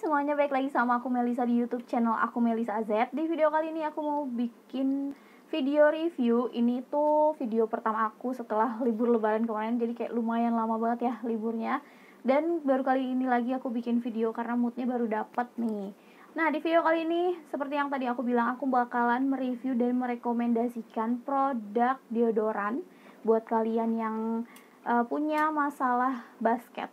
semuanya, baik lagi sama aku Melisa di YouTube channel aku Melisa Z Di video kali ini aku mau bikin video review. Ini tuh video pertama aku setelah libur lebaran kemarin, jadi kayak lumayan lama banget ya liburnya. Dan baru kali ini lagi aku bikin video karena moodnya baru dapat nih. Nah, di video kali ini seperti yang tadi aku bilang, aku bakalan mereview dan merekomendasikan produk deodoran buat kalian yang uh, punya masalah basket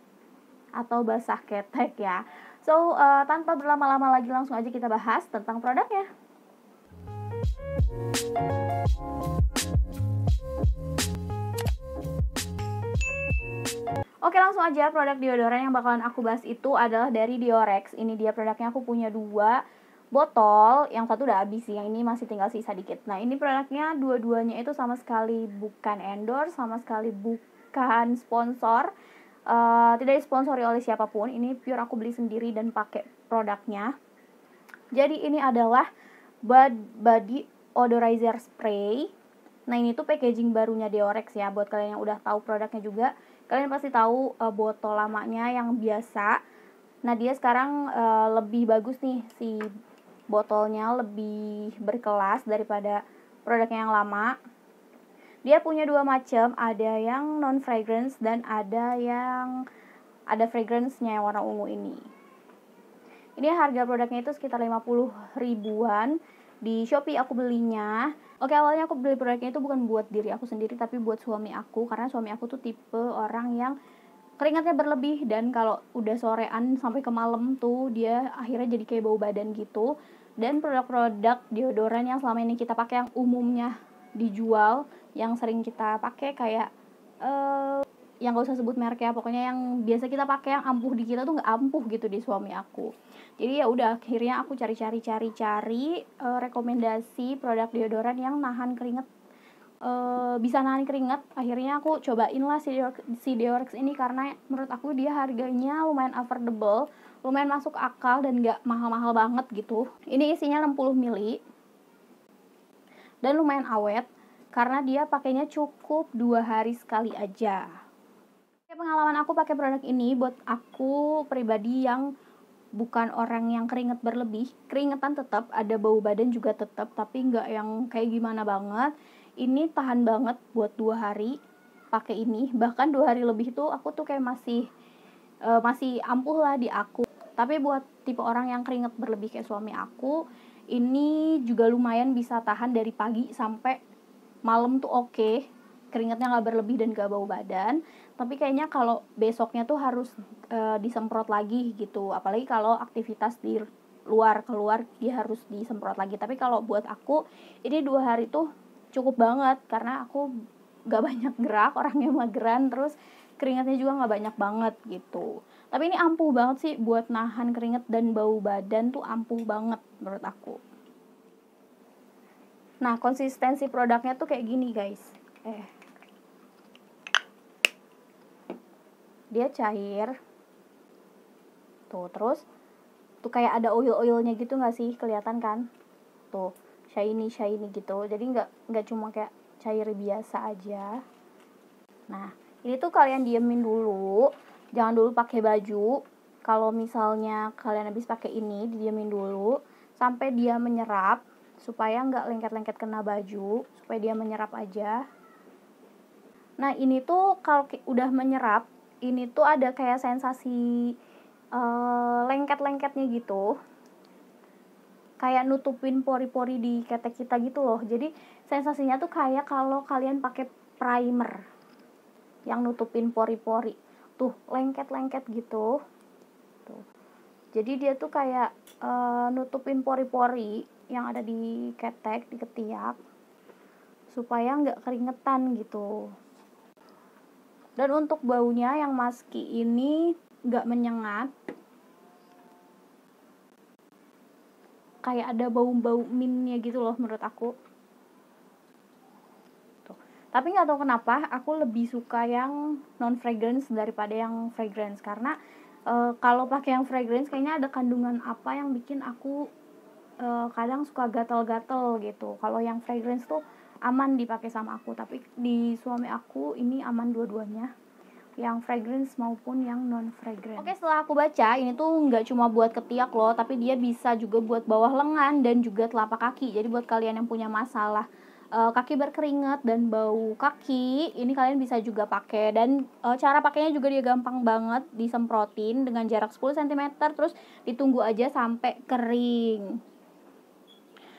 atau basah ketek ya So, uh, tanpa berlama-lama lagi langsung aja kita bahas tentang produknya. Oke langsung aja produk deodoran yang bakalan aku bahas itu adalah dari Diorex Ini dia produknya aku punya dua botol Yang satu udah habis sih, yang ini masih tinggal sisa dikit Nah ini produknya dua-duanya itu sama sekali bukan endorse Sama sekali bukan sponsor Eh, tidak disponsori oleh siapapun ini pure aku beli sendiri dan pakai produknya jadi ini adalah body odorizer spray nah ini tuh packaging barunya Deorex ya buat kalian yang udah tahu produknya juga kalian pasti tahu uh, botol lamanya yang biasa nah dia sekarang uh, lebih bagus nih si botolnya lebih berkelas daripada produknya yang lama dia punya dua macam, ada yang non fragrance dan ada yang ada fragrance-nya yang warna ungu ini. Ini harga produknya itu sekitar 50 ribuan di Shopee aku belinya. Oke, awalnya aku beli produknya itu bukan buat diri aku sendiri tapi buat suami aku karena suami aku tuh tipe orang yang keringatnya berlebih dan kalau udah sorean sampai ke malam tuh dia akhirnya jadi kayak bau badan gitu dan produk-produk deodoran yang selama ini kita pakai yang umumnya dijual yang sering kita pakai kayak uh, yang gak usah sebut merek ya pokoknya yang biasa kita pakai yang ampuh di kita tuh nggak ampuh gitu di suami aku jadi ya udah akhirnya aku cari-cari cari-cari uh, rekomendasi produk deodoran yang nahan keringet uh, bisa nahan keringat akhirnya aku cobain lah si Deorx, si Deorx ini karena menurut aku dia harganya lumayan affordable lumayan masuk akal dan gak mahal-mahal banget gitu ini isinya 60 mili dan lumayan awet karena dia pakainya cukup dua hari sekali aja. Pengalaman aku pakai produk ini buat aku pribadi yang bukan orang yang keringet berlebih, keringetan tetap, ada bau badan juga tetap, tapi nggak yang kayak gimana banget. Ini tahan banget buat dua hari pakai ini, bahkan dua hari lebih tuh aku tuh kayak masih uh, masih ampuh lah di aku. Tapi buat tipe orang yang keringet berlebih kayak suami aku, ini juga lumayan bisa tahan dari pagi sampai malam tuh oke okay, keringatnya nggak berlebih dan gak bau badan tapi kayaknya kalau besoknya tuh harus e, disemprot lagi gitu apalagi kalau aktivitas di luar keluar dia harus disemprot lagi tapi kalau buat aku ini dua hari tuh cukup banget karena aku gak banyak gerak orangnya mageran terus keringatnya juga nggak banyak banget gitu tapi ini ampuh banget sih buat nahan keringat dan bau badan tuh ampuh banget menurut aku Nah, konsistensi produknya tuh kayak gini, guys. Eh. Dia cair. Tuh, terus tuh kayak ada oil-oilnya gitu nggak sih? Kelihatan kan? Tuh, shiny shiny gitu. Jadi nggak nggak cuma kayak cair biasa aja. Nah, ini tuh kalian diemin dulu. Jangan dulu pakai baju. Kalau misalnya kalian habis pakai ini, diemin dulu sampai dia menyerap supaya nggak lengket-lengket kena baju supaya dia menyerap aja nah ini tuh kalau udah menyerap ini tuh ada kayak sensasi uh, lengket-lengketnya gitu kayak nutupin pori-pori di ketek kita gitu loh jadi sensasinya tuh kayak kalau kalian pakai primer yang nutupin pori-pori tuh lengket-lengket gitu tuh jadi dia tuh kayak uh, nutupin pori-pori yang ada di ketek, di ketiak supaya nggak keringetan gitu dan untuk baunya yang maski ini nggak menyengat kayak ada bau-bau minnya gitu loh menurut aku Tuh. tapi nggak tahu kenapa aku lebih suka yang non fragrance daripada yang fragrance karena e, kalau pakai yang fragrance kayaknya ada kandungan apa yang bikin aku uh, kadang suka gatel-gatel gitu kalau yang fragrance tuh aman dipakai sama aku tapi di suami aku ini aman dua-duanya yang fragrance maupun yang non fragrance. Oke setelah aku baca ini tuh nggak cuma buat ketiak loh tapi dia bisa juga buat bawah lengan dan juga telapak kaki. Jadi buat kalian yang punya masalah uh, kaki berkeringat dan bau kaki ini kalian bisa juga pakai dan uh, cara pakainya juga dia gampang banget disemprotin dengan jarak 10 cm terus ditunggu aja sampai kering.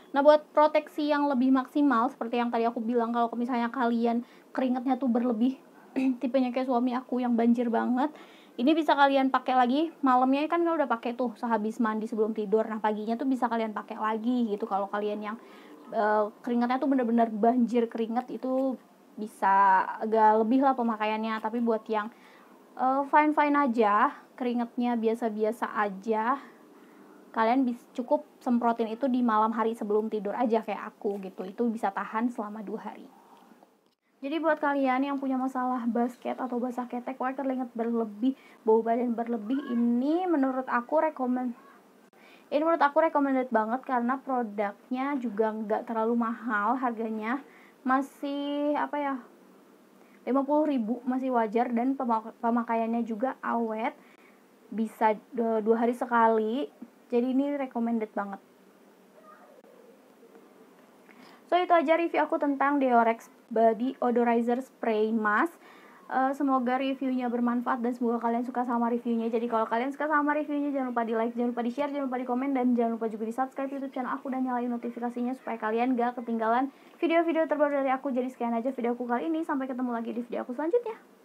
Nah, buat proteksi yang lebih maksimal seperti yang tadi aku bilang kalau misalnya kalian keringatnya tuh berlebih, tipenya kayak suami aku yang banjir banget, ini bisa kalian pakai lagi malamnya kan udah pakai tuh sehabis mandi sebelum tidur nah paginya tuh bisa kalian pakai lagi gitu kalau kalian yang e, keringatnya tuh bener-bener banjir keringat itu bisa agak lebih lah pemakaiannya tapi buat yang eh, fine fine aja keringatnya biasa-biasa aja kalian bisa cukup semprotin itu di malam hari sebelum tidur aja kayak aku gitu itu bisa tahan selama dua hari jadi buat kalian yang punya masalah basket atau basah ketek, wajar keringat berlebih, bau badan berlebih, ini menurut aku rekomend ini menurut aku recommended banget karena produknya juga nggak terlalu mahal harganya masih apa ya 50 ribu masih wajar dan pemakaiannya juga awet bisa eh, dua hari sekali jadi ini recommended banget. So itu aja review aku tentang Deorex Body Odorizer Spray Mask. Uh, semoga reviewnya bermanfaat dan semoga kalian suka sama reviewnya. Jadi kalau kalian suka sama reviewnya jangan lupa di like, jangan lupa di share, jangan lupa di komen dan jangan lupa juga di subscribe YouTube channel aku dan nyalain notifikasinya supaya kalian gak ketinggalan video-video terbaru dari aku. Jadi sekian aja video aku kali ini. Sampai ketemu lagi di video aku selanjutnya.